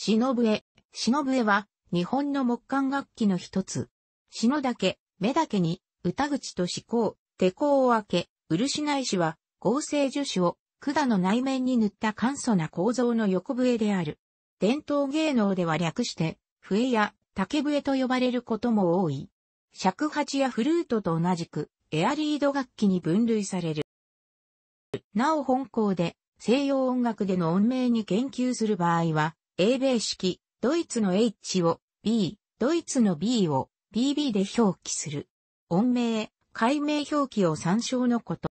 忍笛、忍笛は、日本の木管楽器の一つ。篠岳、目岳に、歌口と思考、手甲を開け、漆内紙は、合成樹脂を、管の内面に塗った簡素な構造の横笛である。伝統芸能では略して、笛や竹笛と呼ばれることも多い。尺八やフルートと同じく、エアリード楽器に分類される。なお本校で、西洋音楽での音名に研究する場合は、英米式、ドイツの H を B、ドイツの B を BB で表記する。音名、解明表記を参照のこと。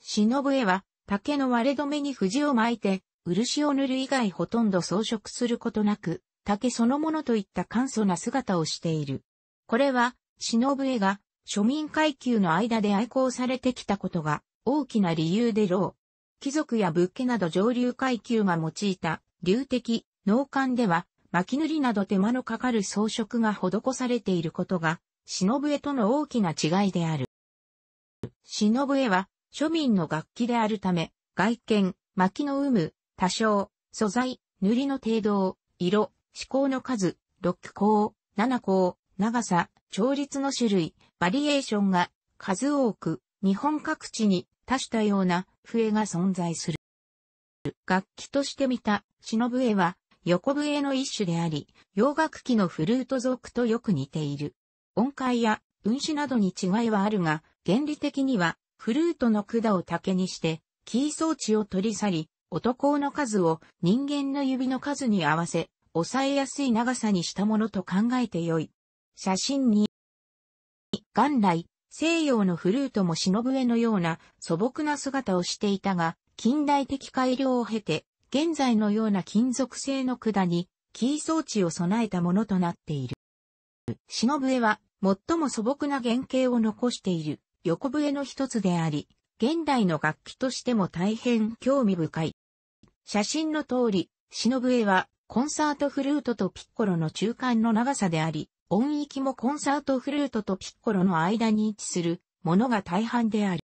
忍えは、竹の割れ止めに藤を巻いて、漆を塗る以外ほとんど装飾することなく、竹そのものといった簡素な姿をしている。これは、忍えが庶民階級の間で愛好されてきたことが大きな理由でろう。貴族や仏家など上流階級が用いた流滴、農館では、巻き塗りなど手間のかかる装飾が施されていることが、忍笛との大きな違いである。忍笛は、庶民の楽器であるため、外見、巻きの有無、多少、素材、塗りの程度、色、思考の数、六項、七項、長さ、調律の種類、バリエーションが数多く、日本各地に多種多様な笛が存在する。楽器として見た、忍笛は、横笛の一種であり、洋楽器のフルート属とよく似ている。音階や運指などに違いはあるが、原理的には、フルートの管を竹にして、キー装置を取り去り、男の数を人間の指の数に合わせ、押さえやすい長さにしたものと考えてよい。写真に、元来、西洋のフルートも忍笛のような素朴な姿をしていたが、近代的改良を経て、現在のような金属製の管に、キー装置を備えたものとなっている。忍笛は、最も素朴な原型を残している、横笛の一つであり、現代の楽器としても大変興味深い。写真の通り、忍笛は、コンサートフルートとピッコロの中間の長さであり、音域もコンサートフルートとピッコロの間に位置するものが大半である。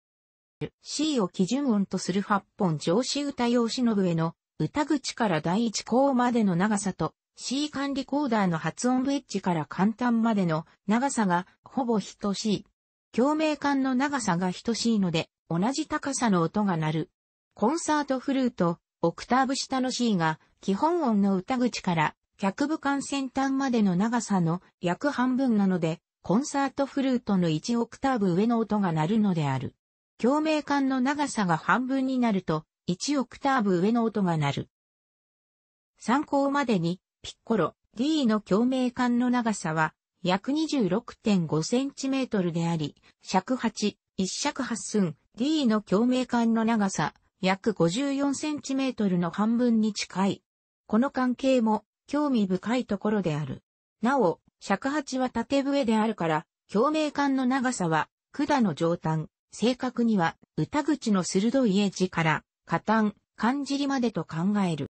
C を基準音とする八本上司歌用忍への歌口から第一項までの長さと C 管リコーダーの発音ブエッジから簡単までの長さがほぼ等しい。共鳴管の長さが等しいので同じ高さの音が鳴る。コンサートフルート、オクターブ下の C が基本音の歌口から脚部管先端までの長さの約半分なのでコンサートフルートの1オクターブ上の音が鳴るのである。共鳴管の長さが半分になると、1オクターブ上の音が鳴る。参考までに、ピッコロ D の共鳴管の長さは、約 26.5cm であり、尺8、1尺8寸 D の共鳴管の長さ、約 54cm の半分に近い。この関係も興味深いところである。なお、尺八は縦笛であるから、共鳴管の長さは、管の上端、正確には、歌口の鋭い絵字から、加担、漢字りまでと考える。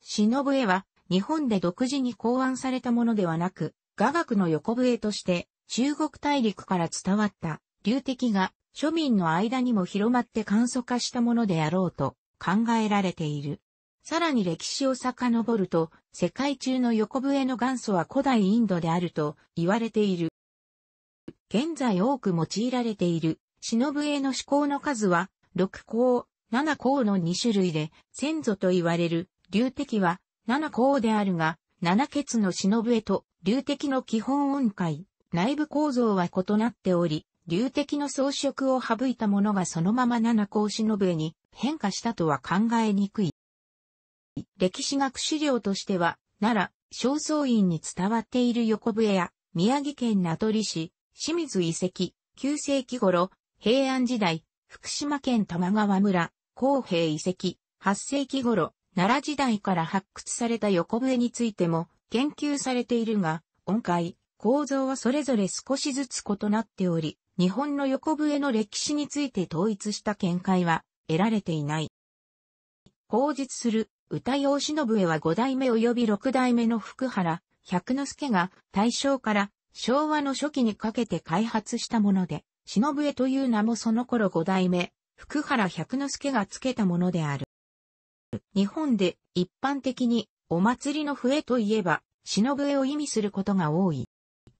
忍笛は、日本で独自に考案されたものではなく、雅楽の横笛として、中国大陸から伝わった、流敵が、庶民の間にも広まって簡素化したものであろうと考えられている。さらに歴史を遡ると、世界中の横笛の元祖は古代インドであると言われている。現在多く用いられている、忍への思考の数は、六項、七項の二種類で、先祖と言われる、流敵は、七項であるが、七欠の忍へと、流敵の基本音階、内部構造は異なっており、流敵の装飾を省いたものがそのまま七甲忍へに変化したとは考えにくい。歴史学資料としては、奈良、正倉院に伝わっている横笛や、宮城県名取市、清水遺跡、9世紀頃、平安時代、福島県玉川村、公平遺跡、8世紀頃、奈良時代から発掘された横笛についても研究されているが、音階、構造はそれぞれ少しずつ異なっており、日本の横笛の歴史について統一した見解は得られていない。口述する歌用忍笛は5代目及び6代目の福原、百之助が大正から昭和の初期にかけて開発したもので、忍えという名もその頃五代目、福原百之助が付けたものである。日本で一般的にお祭りの笛といえば、忍えを意味することが多い。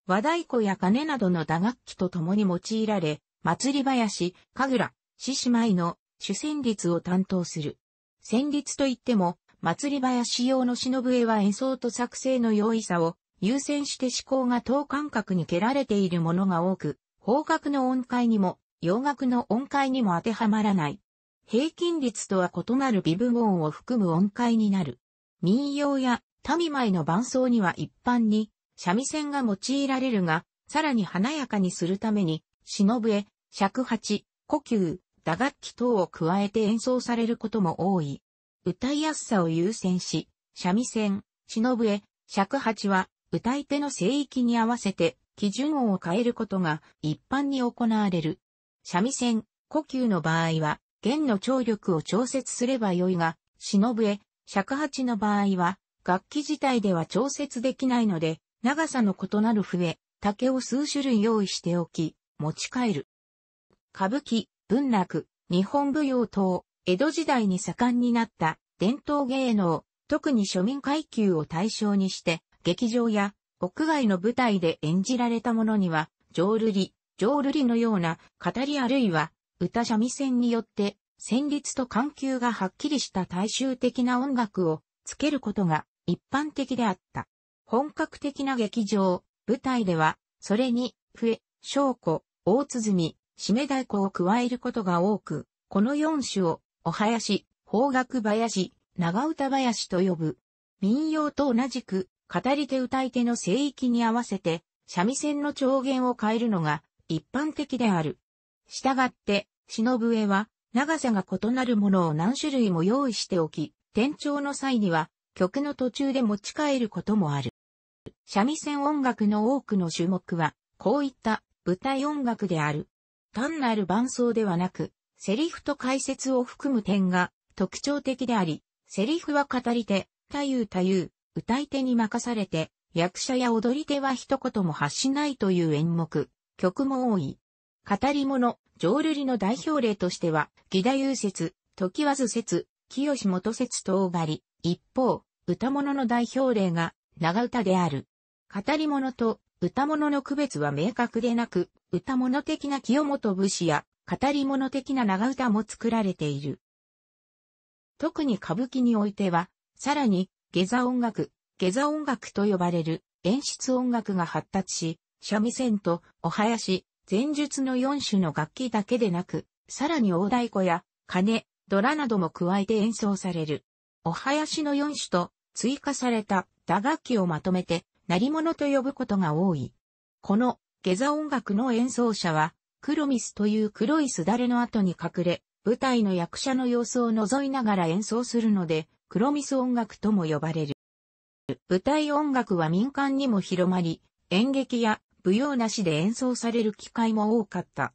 和太鼓や鐘などの打楽器と共に用いられ、祭り林、神楽、獅子舞の主旋律を担当する。旋律といっても、祭り林用の忍えは演奏と作成の容易さを優先して思考が等間隔に蹴られているものが多く、方角の音階にも、洋楽の音階にも当てはまらない。平均率とは異なる微分音を含む音階になる。民謡や民舞の伴奏には一般に三味線が用いられるが、さらに華やかにするために、忍え、尺八、呼吸、打楽器等を加えて演奏されることも多い。歌いやすさを優先し、三味線、忍え、尺八は歌い手の聖域に合わせて基準音を変えることが一般に行われる。三味線、呼吸の場合は弦の張力を調節すればよいが、忍へ尺八の場合は楽器自体では調節できないので、長さの異なる笛、竹を数種類用意しておき、持ち帰る。歌舞伎、文楽、日本舞踊等、江戸時代に盛んになった伝統芸能、特に庶民階級を対象にして、劇場や屋外の舞台で演じられたものには、浄瑠璃、浄瑠璃のような語りあるいは歌三味線によって旋律と緩急がはっきりした大衆的な音楽をつけることが一般的であった。本格的な劇場、舞台では、それに、笛、小鼓、大鼓、締め太鼓を加えることが多く、この四種を、お囃子、邦楽囃子、長唄囃子と呼ぶ。民謡と同じく、語り手歌い手の聖域に合わせて、三味線の調弦を変えるのが一般的である。したがって、忍笛は、長さが異なるものを何種類も用意しておき、転調の際には、曲の途中で持ち帰ることもある。三味線音楽の多くの種目は、こういった舞台音楽である。単なる伴奏ではなく、セリフと解説を含む点が特徴的であり、セリフは語り手、太夫太夫、歌い手に任されて、役者や踊り手は一言も発しないという演目、曲も多い。語り物、浄瑠璃の代表例としては、義太夫説、時和説、清元説と大張り。一方、歌物の代表例が、長唄である。語り物と歌物の区別は明確でなく、歌物的な清元武士や、語り物的な長唄も作られている。特に歌舞伎においては、さらに、下座音楽、下座音楽と呼ばれる演出音楽が発達し、三味線とお囃子、前述の4種の楽器だけでなく、さらに大太鼓や鐘、ドラなども加えて演奏される。お囃子の4種と追加された打楽器をまとめて、鳴り物と呼ぶことが多い。この下座音楽の演奏者は、クロミスという黒いすだれの後に隠れ、舞台の役者の様子を覗いながら演奏するので、黒ミス音楽とも呼ばれる。舞台音楽は民間にも広まり、演劇や舞踊なしで演奏される機会も多かった。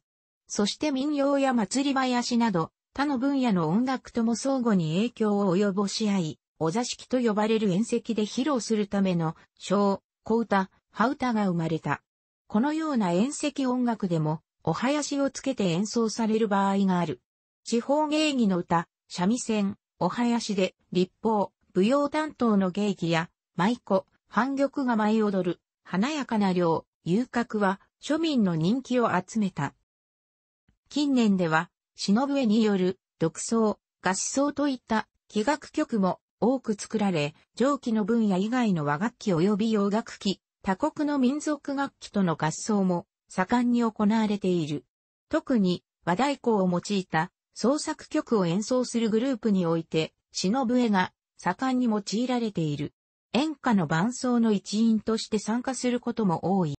そして民謡や祭り林など、他の分野の音楽とも相互に影響を及ぼし合い、お座敷と呼ばれる宴席で披露するための、小、小歌、羽歌が生まれた。このような宴席音楽でも、お囃子をつけて演奏される場合がある。地方芸儀の歌、三味線、お囃子で、立法、舞踊担当の芸妓や、舞妓、反玉が舞い踊る、華やかな量、遊郭は、庶民の人気を集めた。近年では、忍笛による、独奏、合奏といった器楽曲も多く作られ、上記の分野以外の和楽器及び洋楽器、他国の民族楽器との合奏も盛んに行われている。特に和太鼓を用いた創作曲を演奏するグループにおいて、篠笛が盛んに用いられている。演歌の伴奏の一員として参加することも多い。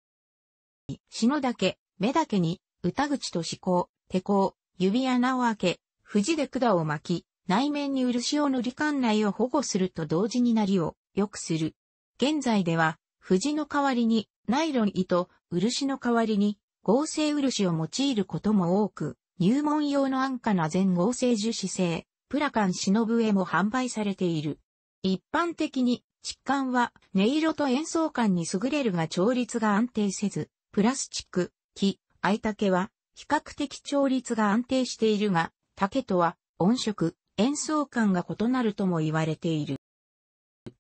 篠岳、目だけに、歌口と思考、手甲、指穴を開け、藤で管を巻き、内面に漆を塗り管内を保護すると同時になりを良くする。現在では、藤の代わりにナイロン糸、漆の代わりに合成漆を用いることも多く、入門用の安価な全合成樹脂製、プラカン忍へも販売されている。一般的に、疾患は音色と演奏感に優れるが調律が安定せず、プラスチック、木、合竹は比較的調律が安定しているが、竹とは音色、演奏感が異なるとも言われている。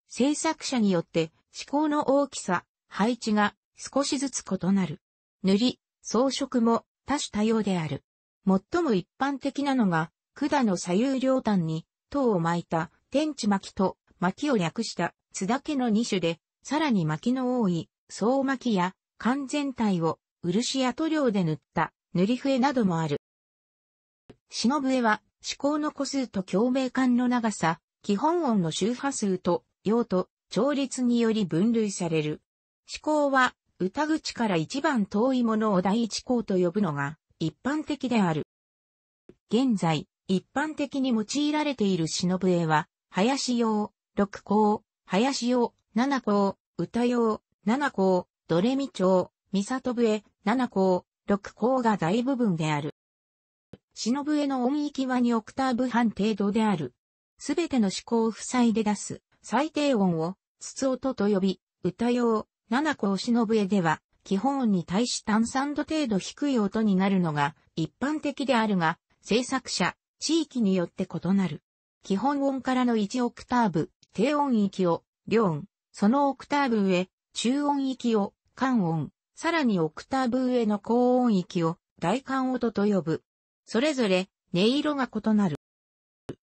制作者によって思考の大きさ、配置が少しずつ異なる。塗り、装飾も多種多様である。最も一般的なのが、管の左右両端に、塔を巻いた、天地巻きと、巻きを略した、津だけの二種で、さらに巻きの多い、総巻きや、完全体を、漆や塗料で塗った、塗り笛などもある。忍笛は、指向の個数と共鳴管の長さ、基本音の周波数と、用途、調律により分類される。指向は、歌口から一番遠いものを第一項と呼ぶのが、一般的である。現在、一般的に用いられている忍笛は、林用、六甲、林用、七甲、歌用、七甲、ドレミ町、三里笛、七甲、六甲が大部分である。忍笛の音域は2オクターブ半程度である。すべての思考を塞いで出す最低音を筒音と呼び、歌用、七甲忍笛では基本音に対し単酸度程度低い音になるのが一般的であるが、制作者、地域によって異なる。基本音からの1オクターブ、低音域を、両音、そのオクターブ上、中音域を、間音、さらにオクターブ上の高音域を、大間音と呼ぶ。それぞれ、音色が異なる。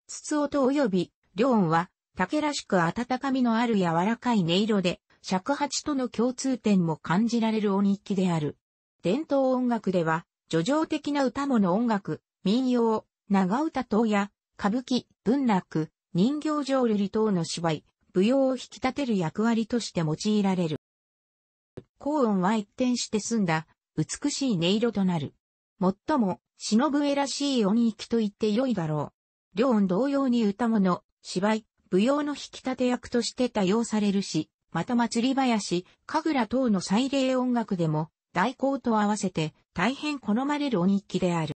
筒音及び、両音は、竹らしく温かみのある柔らかい音色で、尺八との共通点も感じられる音域である。伝統音楽では、叙情的な歌物音楽、民謡、長唄等や、歌舞伎、文楽、人形浄瑠璃等の芝居、舞踊を引き立てる役割として用いられる。高音は一転して澄んだ、美しい音色となる。もっとも、忍笛らしい音域と言って良いだろう。両音同様に歌物、芝居、舞踊の引き立て役として多用されるし、また祭り林、神楽等の祭礼音楽でも、大光と合わせて大変好まれる音域である。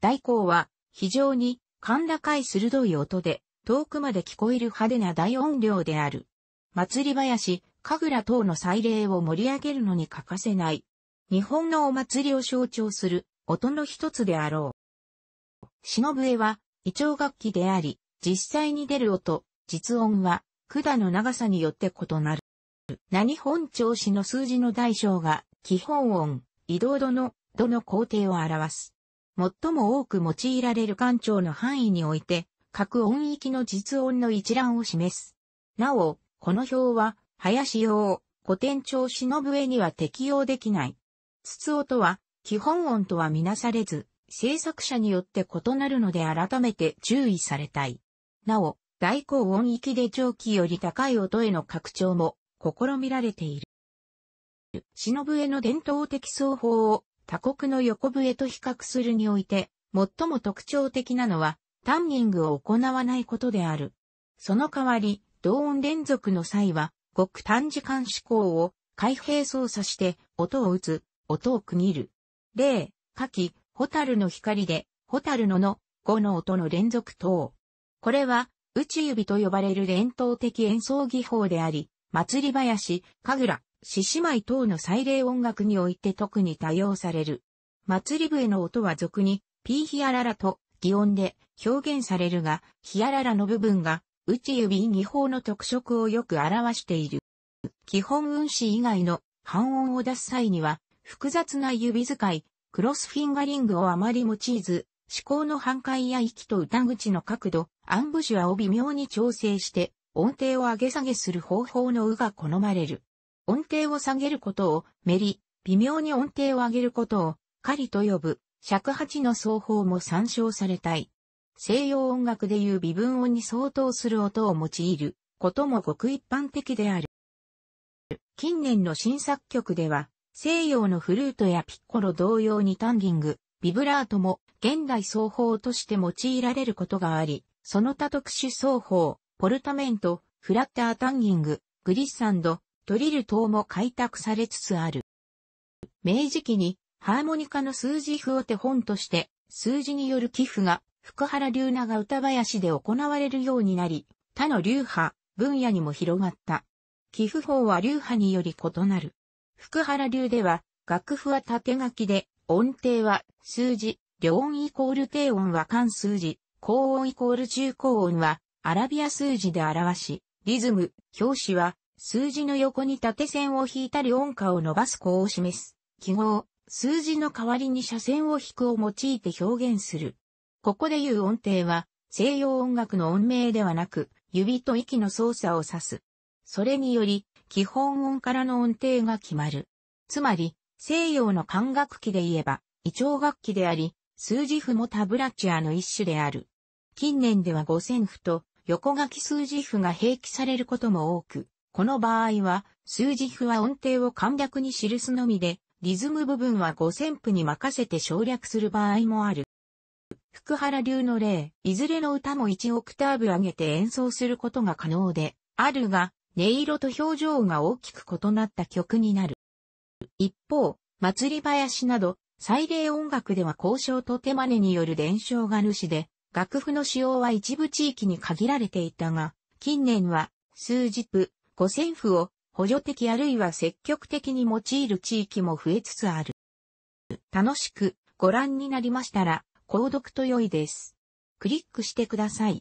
大光は非常に甲高い鋭い音で遠くまで聞こえる派手な大音量である。祭り林、神楽等の祭礼を盛り上げるのに欠かせない。日本のお祭りを象徴する音の一つであろう。忍笛は、胃腸楽器であり、実際に出る音、実音は、管の長さによって異なる。何本調子の数字の大小が、基本音、移動度の、度の工程を表す。最も多く用いられる管調の範囲において、各音域の実音の一覧を示す。なお、この表は、林用、古典調子の笛には適用できない。筒音は、基本音とはみなされず、制作者によって異なるので改めて注意されたい。なお、大高音域で長期より高い音への拡張も試みられている。忍への伝統的奏法を他国の横笛と比較するにおいて、最も特徴的なのは、タンニングを行わないことである。その代わり、同音連続の際は、極短時間思考を開閉操作して音を打つ、音を区切る。例、下記、ホタルの光で、ホタルのの、語の音の連続等。これは、内指と呼ばれる伝統的演奏技法であり、祭り林、神楽、獅子舞等の祭礼音楽において特に多用される。祭り笛の音は俗に、ピーヒアララと擬音で表現されるが、ヒアララの部分が、内指技法の特色をよく表している。基本運指以外の半音を出す際には、複雑な指使い、クロスフィンガリングをあまり用いず、思考の半壊や息と歌口の角度、アンブシュアを微妙に調整して、音程を上げ下げする方法のうが好まれる。音程を下げることをメリ、微妙に音程を上げることを狩りと呼ぶ、尺八の奏法も参照されたい。西洋音楽でいう微分音に相当する音を用いることもごく一般的である。近年の新作曲では、西洋のフルートやピッコロ同様にタンギング、ビブラートも現代奏法として用いられることがあり、その他特殊奏法、ポルタメント、フラッタータンギング、グリッサンド、トリル等も開拓されつつある。明治期にハーモニカの数字譜を手本として、数字による寄付が福原流長歌林で行われるようになり、他の流派、分野にも広がった。寄付法は流派により異なる。福原流では、楽譜は縦書きで、音程は数字、両音イコール低音は漢数字、高音イコール中高音はアラビア数字で表し、リズム、表紙は数字の横に縦線を引いたり音下を伸ばす項を示す。記号、数字の代わりに斜線を引くを用いて表現する。ここで言う音程は西洋音楽の音名ではなく、指と息の操作を指す。それにより、基本音からの音程が決まる。つまり、西洋の管楽器で言えば、胃腸楽器であり、数字符もタブラチアの一種である。近年では五線譜と横書き数字譜が併記されることも多く、この場合は数字譜は音程を簡略に記すのみで、リズム部分は五線譜に任せて省略する場合もある。福原流の例、いずれの歌も1オクターブ上げて演奏することが可能で、あるが、音色と表情が大きく異なった曲になる。一方、祭り林など、祭礼音楽では交渉と手真似による伝承が主で、楽譜の使用は一部地域に限られていたが、近年は、数字譜、五線譜を補助的あるいは積極的に用いる地域も増えつつある。楽しくご覧になりましたら、購読と良いです。クリックしてください。